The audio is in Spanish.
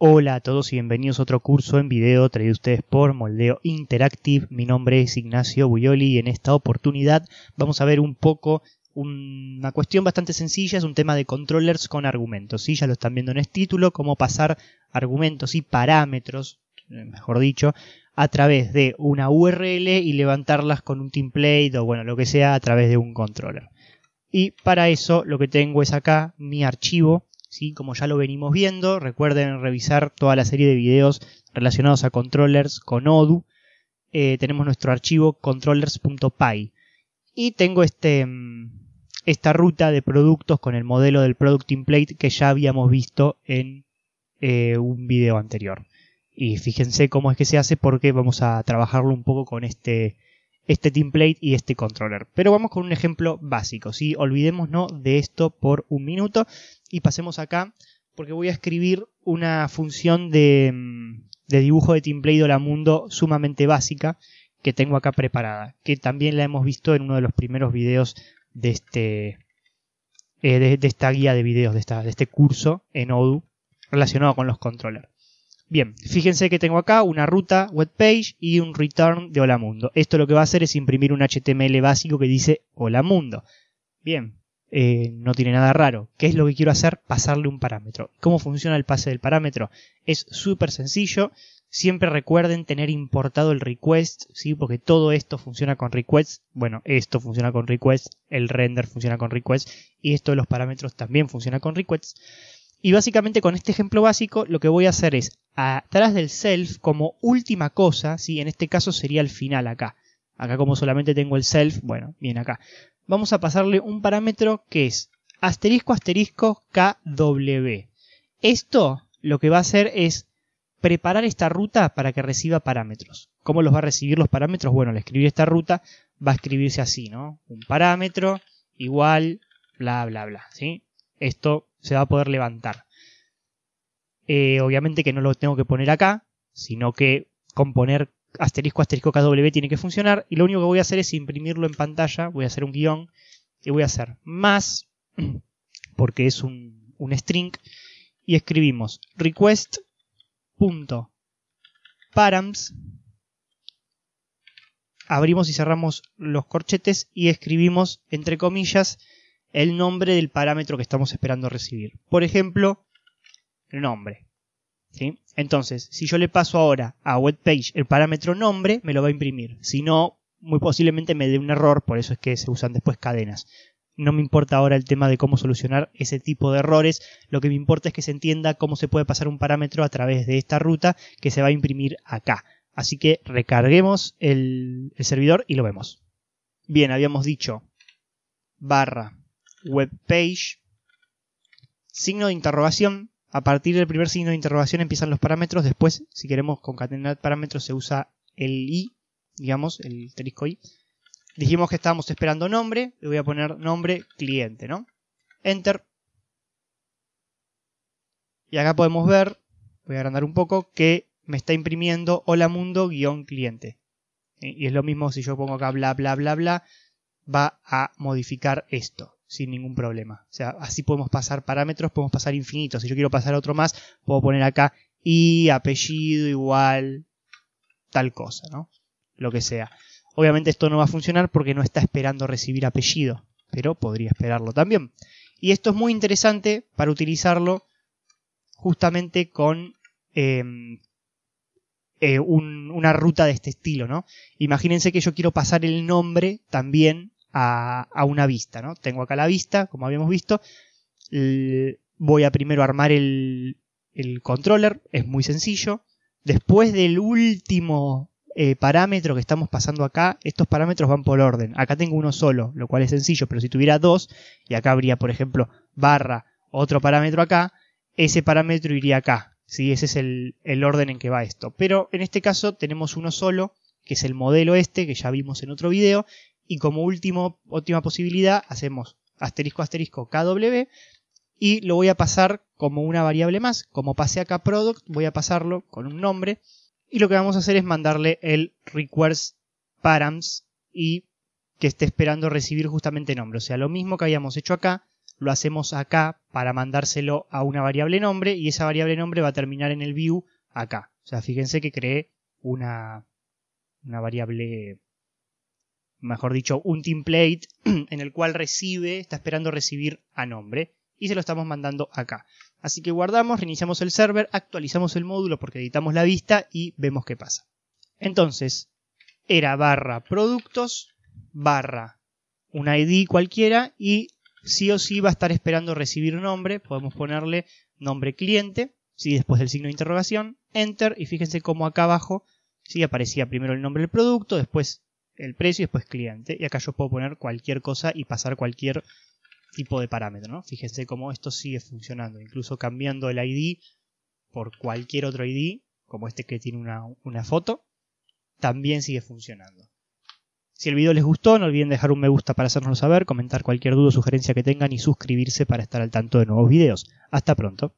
Hola a todos y bienvenidos a otro curso en video traído a ustedes por Moldeo Interactive. Mi nombre es Ignacio Buyoli y en esta oportunidad vamos a ver un poco una cuestión bastante sencilla, es un tema de controllers con argumentos. ¿sí? Ya lo están viendo en el este título, cómo pasar argumentos y parámetros, eh, mejor dicho, a través de una URL y levantarlas con un template o bueno, lo que sea a través de un controller. Y para eso lo que tengo es acá mi archivo como ya lo venimos viendo. Recuerden revisar toda la serie de videos relacionados a controllers con Odoo. Eh, tenemos nuestro archivo controllers.py. Y tengo este, mm, esta ruta de productos con el modelo del Product Template que ya habíamos visto en eh, un video anterior. Y fíjense cómo es que se hace porque vamos a trabajarlo un poco con este, este template y este controller. Pero vamos con un ejemplo básico, ¿sí? Olvidémonos de esto por un minuto y pasemos acá porque voy a escribir una función de, mm, dibujo de Teamplay Hola Mundo sumamente básica que tengo acá preparada, que también la hemos visto en uno de los primeros videos de este eh, de, esta guía de videos, de, de este curso en Odoo relacionado con los controllers. Bien, fíjense que tengo acá una ruta web page y un return de Hola Mundo. Esto lo que va a hacer es imprimir un HTML básico que dice Hola Mundo. Bien, eh, no tiene nada raro. ¿Qué es lo que quiero hacer? Pasarle un parámetro. ¿Cómo funciona el pase del parámetro? Es súper sencillo. Siempre recuerden tener importado el request, ¿sí? Porque todo esto funciona con request. Bueno, esto funciona con request, el render funciona con request y esto de los parámetros también funciona con requests. Y básicamente con este ejemplo básico lo que voy a hacer es atrás del self como última cosa, ¿sí? En este caso sería el final acá. Acá como solamente tengo el self, bueno, bien acá vamos a pasarle un parámetro que es asterisco asterisco KW. Esto lo que va a hacer es preparar esta ruta para que reciba parámetros. ¿Cómo los va a recibir los parámetros? Bueno, al escribir esta ruta va a escribirse así, ¿no? Un parámetro igual, bla, bla, bla, ¿sí? Esto se va a poder levantar. Eh, obviamente que no lo tengo que poner acá, sino que componer asterisco asterisco KW tiene que funcionar y lo único que voy a hacer es imprimirlo en pantalla, voy a hacer un guión y voy a hacer más, porque es un, string, y escribimos request.params, abrimos y cerramos los corchetes y escribimos entre comillas el nombre del parámetro que estamos esperando recibir. Por ejemplo, nombre. Entonces, si yo le paso ahora a webpage el parámetro nombre, me lo va a imprimir. Si no, muy posiblemente me dé un error, por eso es que se usan después cadenas. No me importa ahora el tema de cómo solucionar ese tipo de errores, lo que me importa es que se entienda cómo se puede pasar un parámetro a través de esta ruta que se va a imprimir acá. Así que recarguemos el, el servidor y lo vemos. Bien, habíamos dicho barra webpage, signo de interrogación, a partir del primer signo de interrogación empiezan los parámetros, después si queremos concatenar parámetros se usa el i, digamos, el trisco i. Dijimos que estábamos esperando nombre, le voy a poner nombre cliente, ¿no? Enter. Y acá podemos ver, voy a agrandar un poco, que me está imprimiendo hola mundo-cliente. Y es lo mismo si yo pongo acá bla bla bla bla, va a modificar esto sin ningún problema. O sea, así podemos pasar parámetros, podemos pasar infinitos. Si yo quiero pasar otro más, puedo poner acá y apellido igual tal cosa, ¿no? Lo que sea. Obviamente esto no va a funcionar porque no está esperando recibir apellido, pero podría esperarlo también. Y esto es muy interesante para utilizarlo justamente con em, eh, una ruta de este estilo, ¿no? Imagínense que yo quiero pasar el nombre también a, una vista, ¿no? Tengo acá la vista, como habíamos visto. Voy a primero armar el, controller, es muy sencillo. Después del último eh, parámetro que estamos pasando acá, estos parámetros van por orden. Acá tengo uno solo, lo cual es sencillo, pero si tuviera dos, y acá habría, por ejemplo, barra, otro parámetro acá, ese parámetro iría acá. Si Ese es el, el orden en que va esto. Pero en este caso tenemos uno solo, que es el modelo este, que ya vimos en otro video, y como último, última posibilidad, hacemos asterisco asterisco KW y lo voy a pasar como una variable más. Como pasé acá product, voy a pasarlo con un nombre. Y lo que vamos a hacer es mandarle el request params y que esté esperando recibir justamente nombre. O sea, lo mismo que habíamos hecho acá, lo hacemos acá para mandárselo a una variable nombre y esa variable nombre va a terminar en el view acá. O sea, fíjense que creé una, una variable mejor dicho, un template en el cual recibe, está esperando recibir a nombre y se lo estamos mandando acá. Así que guardamos, reiniciamos el server, actualizamos el módulo porque editamos la vista y vemos qué pasa. Entonces, era barra productos, barra un ID cualquiera y sí o sí va a estar esperando recibir nombre, podemos ponerle nombre cliente, si después del signo de interrogación, enter y fíjense cómo acá abajo ¿sí? aparecía primero el nombre del producto, después el precio y después cliente. Y acá yo puedo poner cualquier cosa y pasar cualquier tipo de parámetro, ¿no? Fíjense cómo esto sigue funcionando, incluso cambiando el ID por cualquier otro ID, como este que tiene una, una foto, también sigue funcionando. Si el video les gustó, no olviden dejar un me gusta para hacernoslo saber, comentar cualquier duda o sugerencia que tengan y suscribirse para estar al tanto de nuevos videos. Hasta pronto.